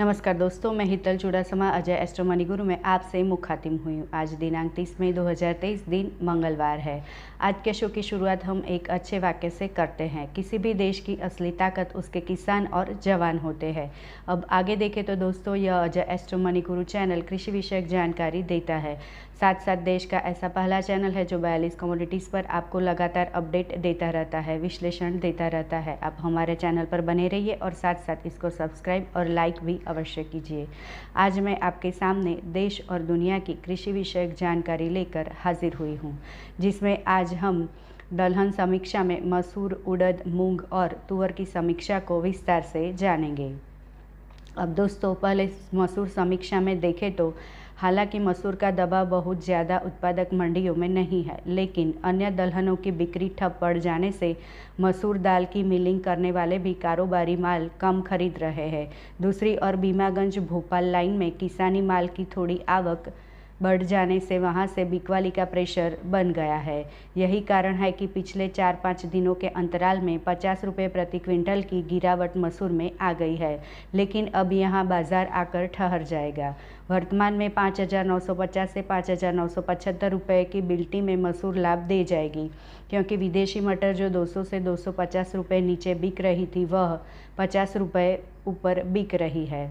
नमस्कार दोस्तों मैं हितल चुड़ासमा अजय एस्ट्रो मनी गुरु में आपसे मुखातिम हुई हूँ आज दिनांक 30 मई 2023 दिन मंगलवार है आज के शो की शुरुआत हम एक अच्छे वाक्य से करते हैं किसी भी देश की असली ताकत उसके किसान और जवान होते हैं अब आगे देखें तो दोस्तों यह Ajay astro money Guru channel कृषि विषयक जानकारी देता है साथ साथ देश का ऐसा पहला चैनल है जो बयालीस कमोडिटीज़ पर आपको लगातार अपडेट देता रहता है विश्लेषण देता रहता है आप हमारे चैनल पर बने रहिए और साथ साथ इसको सब्सक्राइब और लाइक भी अवश्य कीजिए आज मैं आपके सामने देश और दुनिया की कृषि विषयक जानकारी लेकर हाजिर हुई हूँ जिसमें आज हम दलहन समीक्षा में मसूर उड़द मूंग और तुअर की समीक्षा को विस्तार से जानेंगे अब दोस्तों पहले मसूर समीक्षा में देखें तो हालांकि मसूर का दबाव बहुत ज़्यादा उत्पादक मंडियों में नहीं है लेकिन अन्य दलहनों की बिक्री ठप पड़ जाने से मसूर दाल की मिलिंग करने वाले भी कारोबारी माल कम खरीद रहे हैं दूसरी ओर बीमागंज भोपाल लाइन में किसानी माल की थोड़ी आवक बढ़ जाने से वहाँ से बिकवाली का प्रेशर बन गया है यही कारण है कि पिछले चार पाँच दिनों के अंतराल में पचास रुपये प्रति क्विंटल की गिरावट मसूर में आ गई है लेकिन अब यहाँ बाज़ार आकर ठहर जाएगा वर्तमान में पाँच हज़ार नौ सौ पचास से पाँच हज़ार नौ सौ पचहत्तर रुपये की बिल्टी में मसूर लाभ दे जाएगी क्योंकि विदेशी मटर जो 200 से 250 रुपए नीचे बिक रही थी वह पचास रुपये ऊपर बिक रही है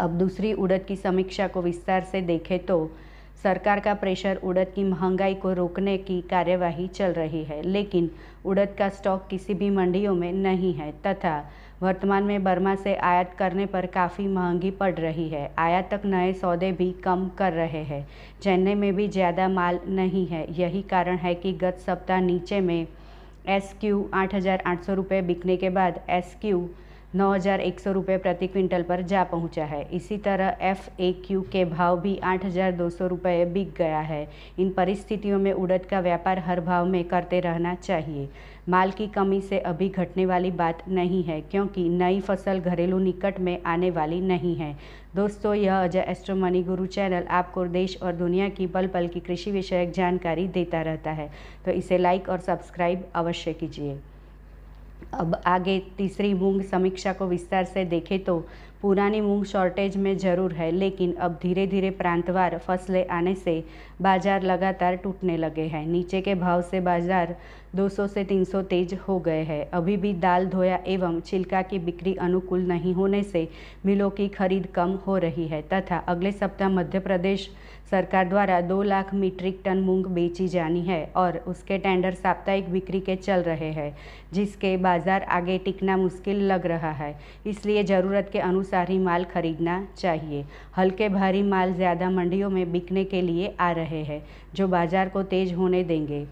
अब दूसरी उड़द की समीक्षा को विस्तार से देखें तो सरकार का प्रेशर उड़द की महंगाई को रोकने की कार्यवाही चल रही है लेकिन उड़द का स्टॉक किसी भी मंडियों में नहीं है तथा वर्तमान में बर्मा से आयात करने पर काफ़ी महंगी पड़ रही है आयात तक नए सौदे भी कम कर रहे हैं चेन्नई में भी ज़्यादा माल नहीं है यही कारण है कि गत सप्ताह नीचे में एस क्यू आठ हज़ार आठ सौ रुपये बिकने के बाद एस क्यू नौ हज़ार एक सौ रुपये प्रति क्विंटल पर जा पहुंचा है इसी तरह एफ ए क्यू के भाव भी आठ हज़ार दो सौ रुपये बिक गया है इन परिस्थितियों में उड़द का व्यापार हर भाव में करते रहना चाहिए माल की कमी से अभी घटने वाली बात नहीं है क्योंकि नई फसल घरेलू निकट में आने वाली नहीं है दोस्तों यह Ajay astro money Guru channel आपको देश और दुनिया की पल पल की कृषि विषयक जानकारी देता रहता है तो इसे लाइक और सब्सक्राइब अवश्य कीजिए अब आगे तीसरी मूंग समीक्षा को विस्तार से देखें तो पुरानी मूंग शॉर्टेज में ज़रूर है लेकिन अब धीरे धीरे प्रांतवार फसलें आने से बाजार लगातार टूटने लगे हैं नीचे के भाव से बाजार 200 से 300 तेज हो गए हैं अभी भी दाल धोया एवं छिलका की बिक्री अनुकूल नहीं होने से मिलों की खरीद कम हो रही है तथा अगले सप्ताह मध्य प्रदेश सरकार द्वारा दो लाख मीट्रिक टन मूंग बेची जानी है और उसके टेंडर साप्ताहिक बिक्री के चल रहे हैं जिसके बाजार आगे टिकना मुश्किल लग रहा है इसलिए ज़रूरत के अनुसार अनुसार ही माल खरीदना चाहिए हल्के भारी माल ज़्यादा मंडियों में बिकने के लिए आ रहे हैं जो बाज़ार को तेज होने देंगे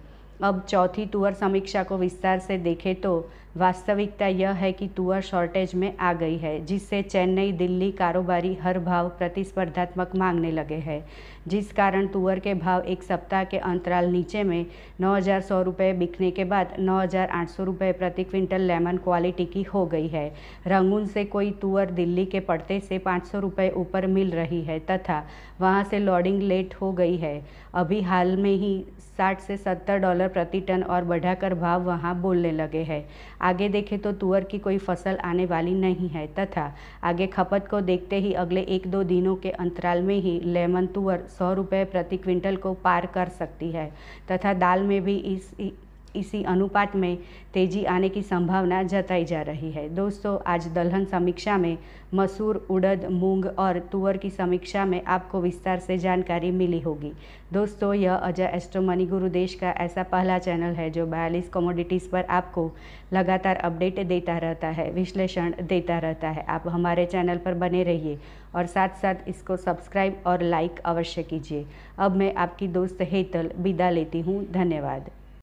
अब चौथी तुअर समीक्षा को विस्तार से देखें तो वास्तविकता यह है कि तुअर शॉर्टेज में आ गई है जिससे चेन्नई दिल्ली कारोबारी हर भाव प्रतिस्पर्धात्मक मांगने लगे हैं जिस कारण तुअर के भाव एक सप्ताह के अंतराल नीचे में नौ हज़ार सौ रुपये बिकने के बाद नौ हज़ार आठ सौ रुपये प्रति क्विंटल लेमन क्वालिटी की हो गई है रंगून से कोई तुअर दिल्ली के पड़ते से पाँच सौ रुपये ऊपर मिल रही है तथा वहाँ से लोडिंग लेट हो गई है अभी हाल में ही साठ से सत्तर डॉलर प्रति टन और बढ़ाकर भाव वहाँ बोलने लगे हैं आगे देखें तो तुअर की कोई फसल आने वाली नहीं है तथा आगे खपत को देखते ही अगले एक दो दिनों के अंतराल में ही लेमन तुअर सौ रुपये प्रति क्विंटल को पार कर सकती है तथा दाल में भी इस इसी अनुपात में तेजी आने की संभावना जताई जा रही है दोस्तों आज दलहन समीक्षा में मसूर उड़द मूंग और तुअर की समीक्षा में आपको विस्तार से जानकारी मिली होगी दोस्तों यह अजय एस्ट्रोमनी गुरु देश का ऐसा पहला चैनल है जो बयालीस कमोडिटीज़ पर आपको लगातार अपडेट देता रहता है विश्लेषण देता रहता है आप हमारे चैनल पर बने रहिए और साथ साथ इसको सब्सक्राइब और लाइक अवश्य कीजिए अब मैं आपकी दोस्त हेतल विदा लेती हूँ धन्यवाद